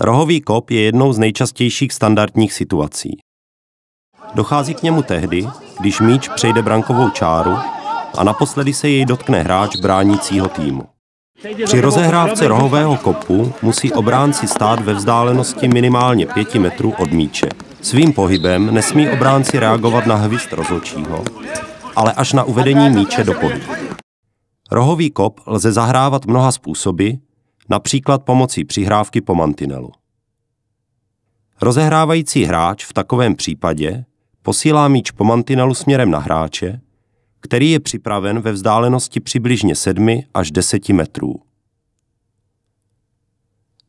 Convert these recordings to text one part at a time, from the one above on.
Rohový kop je jednou z nejčastějších standardních situací. Dochází k němu tehdy, když míč přejde brankovou čáru a naposledy se jej dotkne hráč bránícího týmu. Při rozehrávce rohového kopu musí obránci stát ve vzdálenosti minimálně 5 metrů od míče. Svým pohybem nesmí obránci reagovat na hvist rozhodčího, ale až na uvedení míče do pohybu. Rohový kop lze zahrávat mnoha způsoby, například pomocí přihrávky po mantinelu. Rozehrávající hráč v takovém případě posílá míč po mantinelu směrem na hráče, který je připraven ve vzdálenosti přibližně 7 až 10 metrů.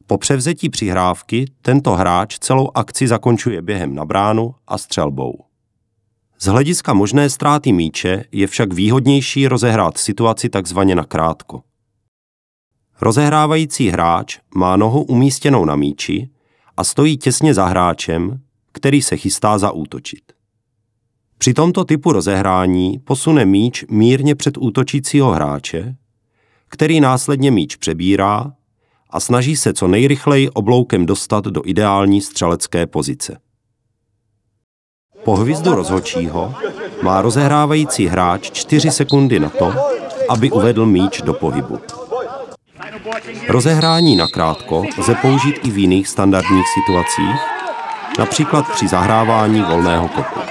Po převzetí přihrávky tento hráč celou akci zakončuje během na bránu a střelbou. Z hlediska možné ztráty míče je však výhodnější rozehrát situaci takzvaně na krátko. Rozehrávající hráč má nohu umístěnou na míči a stojí těsně za hráčem, který se chystá zaútočit. Při tomto typu rozehrání posune míč mírně před útočícího hráče, který následně míč přebírá a snaží se co nejrychleji obloukem dostat do ideální střelecké pozice. Po hvězdu rozhočího má rozehrávající hráč 4 sekundy na to, aby uvedl míč do pohybu. Rozehrání krátko lze použít i v jiných standardních situacích, například při zahrávání volného kopu.